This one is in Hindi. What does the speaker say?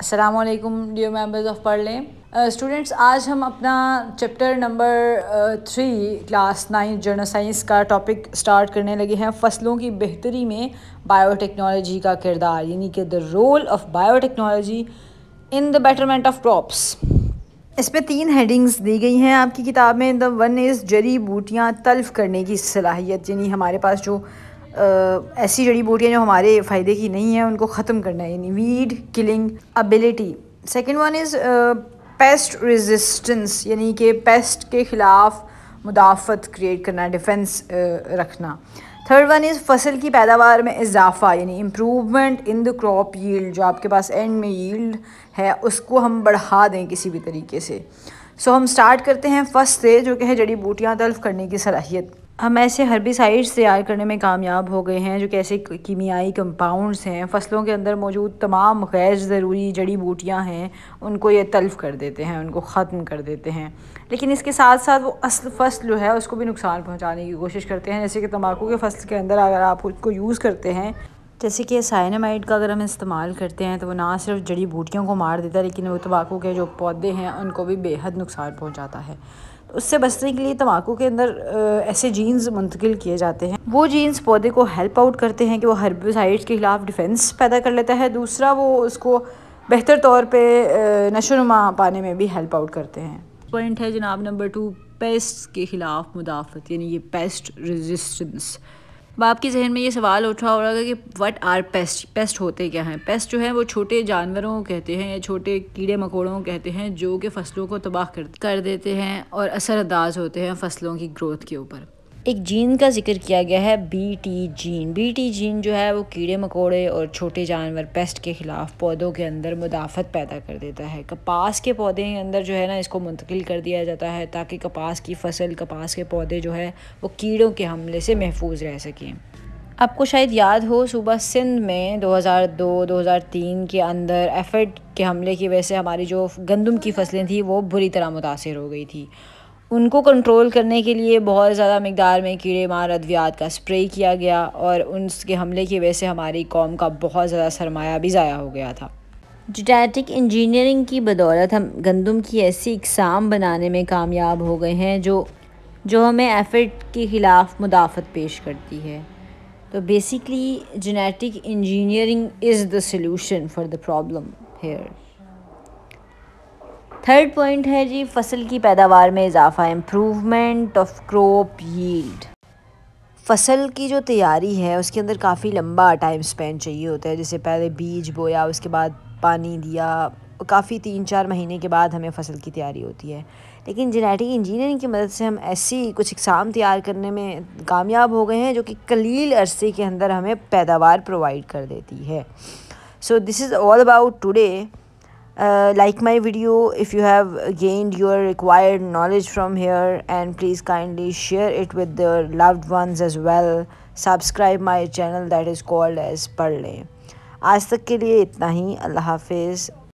असलम डियर मेम्बर्स ऑफ पढ़ लें स्टूडेंट्स आज हम अपना chapter number three class nine general science का टॉपिक स्टार्ट करने लगे हैं फसलों की बेहतरी में बायोटेक्नोलॉजी का किरदार यानी कि the role of biotechnology in the betterment of crops पर तीन हेडिंग्स दी गई हैं आपकी किताब में द वन इज़ जड़ी बूटियाँ तल्फ करने की सलाहियत यानी हमारे पास जो ऐसी जड़ी बूटियाँ जो हमारे फ़ायदे की नहीं हैं उनको ख़त्म करना है यानी weed killing ability second one is pest resistance यानी कि पेस्ट के ख़िलाफ़ मुदाफ़त क्रिएट करना डिफेंस रखना थर्ड वन इज़ फसल की पैदावार में इजाफ़ा यानी improvement in the crop yield जो आपके पास एंड में यील्ड है उसको हम बढ़ा दें किसी भी तरीके से सो so, हम स्टार्ट करते हैं फर्स्ट से जो कि है जड़ी बूटियाँ तल्फ करने की सलाहियत हम ऐसे हर्बिसाइड्स तैयार करने में कामयाब हो गए हैं जो कि ऐसे कीमियाई कंपाउंड्स हैं फसलों के अंदर मौजूद तमाम गैर ज़रूरी जड़ी बूटियां हैं उनको ये तल्फ कर देते हैं उनको ख़त्म कर देते हैं लेकिन इसके साथ साथ वो असल फसल जो है उसको भी नुकसान पहुंचाने की कोशिश करते हैं जैसे कि तम्बाकू के फसल के अंदर अगर आप उसको यूज़ करते हैं जैसे कि साइनामाइड का अगर हम इस्तेमाल करते हैं तो वो ना सिर्फ जड़ी बूटियों को मार देता है लेकिन वो तम्बाकू के जो पौधे हैं उनको भी बेहद नुकसान पहुंचाता है तो उससे बचने के लिए तम्बाकू के अंदर ऐसे जीन्स मुंतकिल किए जाते हैं वो जीन्स पौधे को हेल्प आउट करते हैं कि वो हर्बिसाइड्स के ख़िलाफ़ डिफेंस पैदा कर लेता है दूसरा वो उसको बेहतर तौर पर नशोनुमा पाने में भी हेल्प आउट करते हैं पॉइंट है जनाब नंबर टू पेस्ट के ख़िलाफ़ मुदाफ़त यानी ये पेस्ट रेजिस्टेंस बाप के जहन में ये सवाल उठा हो रहा होगा कि वट आर पेस्ट पेस्ट होते क्या हैं पेस्ट जो है वो छोटे जानवरों को कहते हैं या छोटे कीड़े मकोड़ों को कहते हैं जो कि फसलों को तबाह कर देते हैं और असरअंदाज होते हैं फसलों की ग्रोथ के ऊपर एक जीन का जिक्र किया गया है बीटी जीन बीटी जीन जो है वो कीड़े मकोड़े और छोटे जानवर पेस्ट के ख़िलाफ़ पौधों के अंदर मुदाफ़त पैदा कर देता है कपास के पौधे के अंदर जो है ना इसको मुंतकिल कर दिया जाता है ताकि कपास की फसल कपास के पौधे जो है वो कीड़ों के हमले से महफूज रह सकें आपको शायद याद हो सुबह सिंध में 2002-2003 के अंदर एफर्ट के हमले की वजह से हमारी जो गंदम की फसलें थी वो बुरी तरह मुतासर हो गई थी उनको कंट्रोल करने के लिए बहुत ज़्यादा मकदार में कीड़े मार अद्वियात का स्प्रे किया गया और उनके हमले की वजह से हमारी कौम का बहुत ज़्यादा सरमाया भी ज़ाया हो गया था जेनेटिक इंजीनियरिंग की बदौलत हम गंदम की ऐसी इकसाम बनाने में कामयाब हो गए हैं जो जो हमें एफर्ट के ख़िलाफ़ मुदाफ़त पेश करती है तो basically genetic engineering is the solution for the problem here third point है जी फसल की पैदावार में इजाफा इम्प्रूवमेंट ऑफ क्रॉप यील्ड फसल की जो तैयारी है उसके अंदर काफ़ी लंबा टाइम स्पेंड चाहिए होता है जैसे पहले बीज बोया उसके बाद पानी दिया काफ़ी तीन चार महीने के बाद हमें फसल की तैयारी होती है लेकिन जेनेटिक इंजीनियरिंग की मदद से हम ऐसी कुछ इकसाम तैयार करने में कामयाब हो गए हैं जो कि कलील अरसे के अंदर हमें पैदावार प्रोवाइड कर देती है so this is all about today uh, like my video if you have gained your required knowledge from here and please kindly share it with your loved ones as well subscribe my channel that is called as Parle आज तक के लिए इतना ही अल्लाह हाफिज़